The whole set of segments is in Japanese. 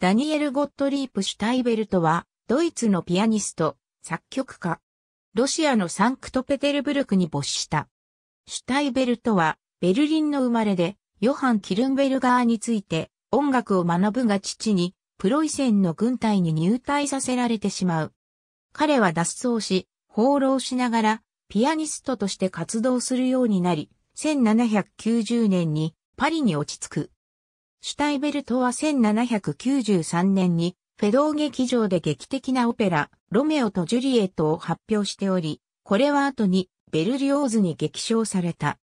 ダニエル・ゴットリープ・シュタイベルトは、ドイツのピアニスト、作曲家。ロシアのサンクトペテルブルクに没した。シュタイベルトは、ベルリンの生まれで、ヨハン・キルンベルガーについて、音楽を学ぶが父に、プロイセンの軍隊に入隊させられてしまう。彼は脱走し、放浪しながら、ピアニストとして活動するようになり、1790年にパリに落ち着く。シュタイベルトは1793年にフェドー劇場で劇的なオペラ、ロメオとジュリエットを発表しており、これは後にベルリオーズに激賞された。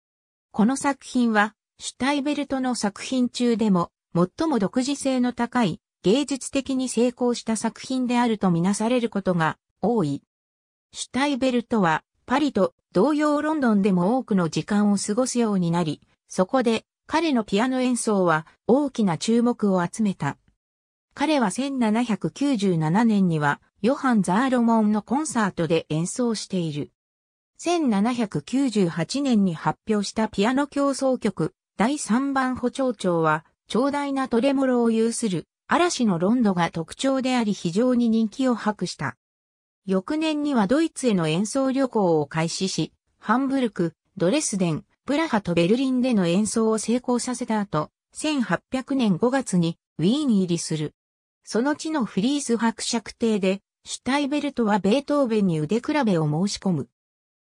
この作品は、シュタイベルトの作品中でも、最も独自性の高い、芸術的に成功した作品であるとみなされることが多い。シュタイベルトは、パリと同様ロンドンでも多くの時間を過ごすようになり、そこで彼のピアノ演奏は大きな注目を集めた。彼は1797年にはヨハン・ザーロモンのコンサートで演奏している。1798年に発表したピアノ競争曲第3番補聴調は長大なトレモロを有する嵐のロンドが特徴であり非常に人気を博した。翌年にはドイツへの演奏旅行を開始し、ハンブルク、ドレスデン、プラハとベルリンでの演奏を成功させた後、1800年5月にウィーン入りする。その地のフリース伯爵邸で、シュタイベルトはベートーベンに腕比べを申し込む。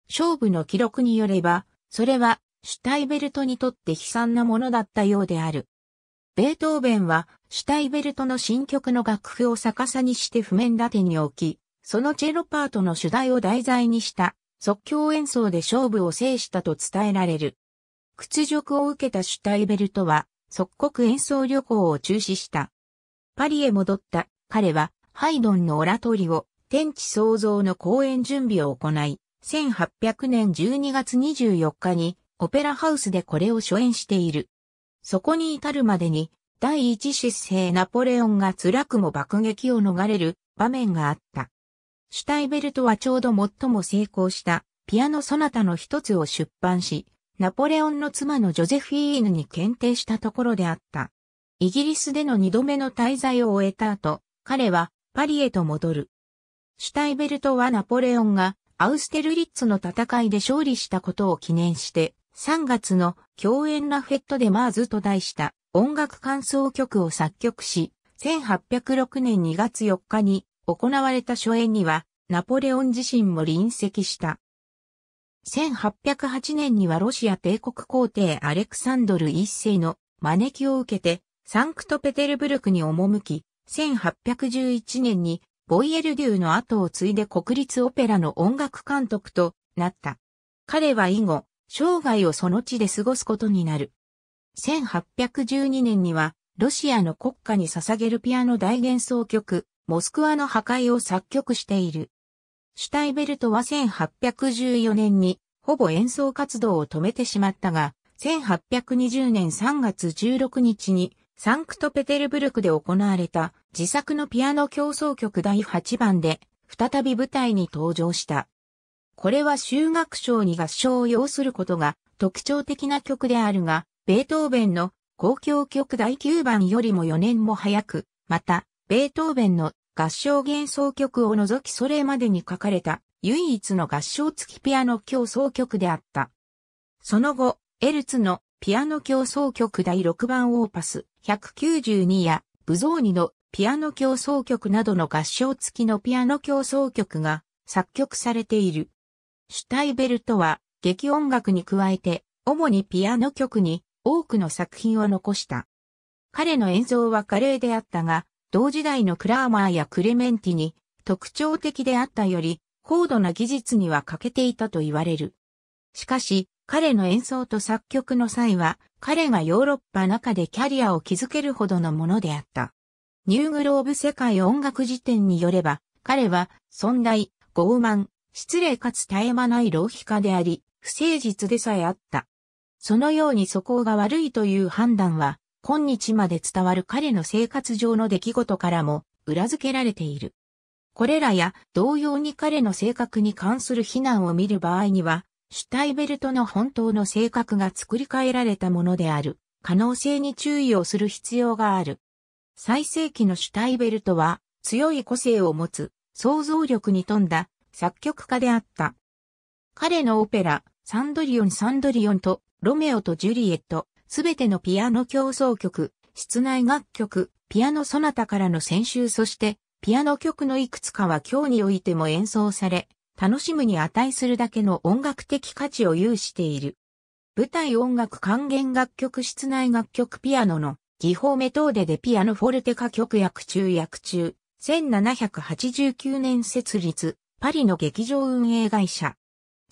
勝負の記録によれば、それはシュタイベルトにとって悲惨なものだったようである。ベートーベンは、シュタイベルトの新曲の楽譜を逆さにして譜面立てに置き、そのチェロパートの主題を題材にした即興演奏で勝負を制したと伝えられる。屈辱を受けたシュタイベルトは、即刻演奏旅行を中止した。パリへ戻った彼は、ハイドンのオラトリを天地創造の公演準備を行い、1800年12月24日にオペラハウスでこれを初演している。そこに至るまでに、第一失勢ナポレオンが辛くも爆撃を逃れる場面があった。シュタイベルトはちょうど最も成功したピアノソナタの一つを出版し、ナポレオンの妻のジョゼフィーヌに検定したところであった。イギリスでの二度目の滞在を終えた後、彼はパリへと戻る。シュタイベルトはナポレオンがアウステルリッツの戦いで勝利したことを記念して、3月の共演ラフェットでマーズと題した音楽感想曲を作曲し、1806年2月4日に行われた初演には、ナポレオン自身も臨席した。1808年にはロシア帝国皇帝アレクサンドル一世の招きを受けて、サンクトペテルブルクに赴き、1811年にボイエルデューの後を継いで国立オペラの音楽監督となった。彼は以後、生涯をその地で過ごすことになる。1812年には、ロシアの国家に捧げるピアノ大幻想曲、モスクワの破壊を作曲している。シュタイベルトは1814年に、ほぼ演奏活動を止めてしまったが、1820年3月16日に、サンクトペテルブルクで行われた自作のピアノ競争曲第8番で、再び舞台に登場した。これは修学賞に合唱を要することが特徴的な曲であるが、ベートーベンの公共曲第9番よりも4年も早く、また、ベートーベンの合唱幻想曲を除きそれまでに書かれた唯一の合唱付きピアノ競争曲であった。その後、エルツのピアノ競争曲第6番オーパス192やブゾーニのピアノ競争曲などの合唱付きのピアノ競争曲が作曲されている。シュタイベルトは劇音楽に加えて主にピアノ曲に多くの作品を残した。彼の演奏は華麗であったが、同時代のクラーマーやクレメンティに特徴的であったより、高度な技術には欠けていたと言われる。しかし、彼の演奏と作曲の際は、彼がヨーロッパ中でキャリアを築けるほどのものであった。ニューグローブ世界音楽辞典によれば、彼は、尊大、傲慢、失礼かつ絶え間ない浪費家であり、不誠実でさえあった。そのように素行が悪いという判断は、今日まで伝わる彼の生活上の出来事からも裏付けられている。これらや同様に彼の性格に関する非難を見る場合には、シュタイベルトの本当の性格が作り変えられたものである可能性に注意をする必要がある。最盛期のシュタイベルトは強い個性を持つ想像力に富んだ作曲家であった。彼のオペラ、サンドリオン・サンドリオンとロメオとジュリエット、すべてのピアノ競争曲、室内楽曲、ピアノソナタからの選集そして、ピアノ曲のいくつかは今日においても演奏され、楽しむに値するだけの音楽的価値を有している。舞台音楽還元楽曲室内楽曲ピアノの技法メトーデでピアノフォルテ歌曲役中役中、1789年設立、パリの劇場運営会社。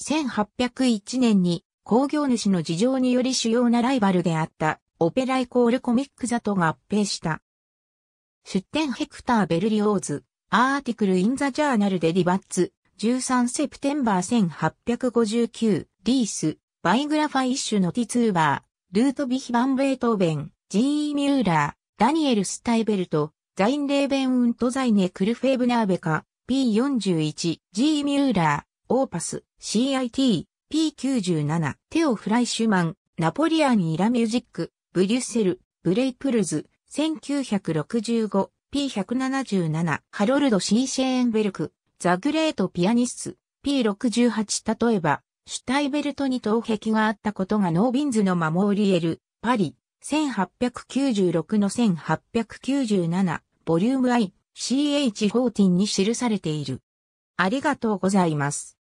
1801年に工業主の事情により主要なライバルであったオペライコールコミック座と合併した。出展ヘクター・ベルリオーズ、アーティクル・イン・ザ・ジャーナル・デ・リバッツ、13セプテンバー1859、リース、バイグラファイッシュのティツーバー、ルート・ビヒ・バン・ベートーベン、ジー・ミューラー、ダニエル・スタイベルト、ザイン・レーベン・ウント・ザイネ・クルフェーブ・ナーベカ、P41、ー・ミューラー、オーパス、CIT、P97、テオ・フライシュマン、ナポリアン・イラミュージック、ブリュッセル、ブレイプルズ、1965、P177、ハロルド・シーシェーンベルク、ザ・グレート・ピアニスト、P68 例えば、シュタイベルトに頭壁があったことがノービンズのマーリエル、パリ、1896の1897、ボリューム I、CH14 に記されている。ありがとうございます。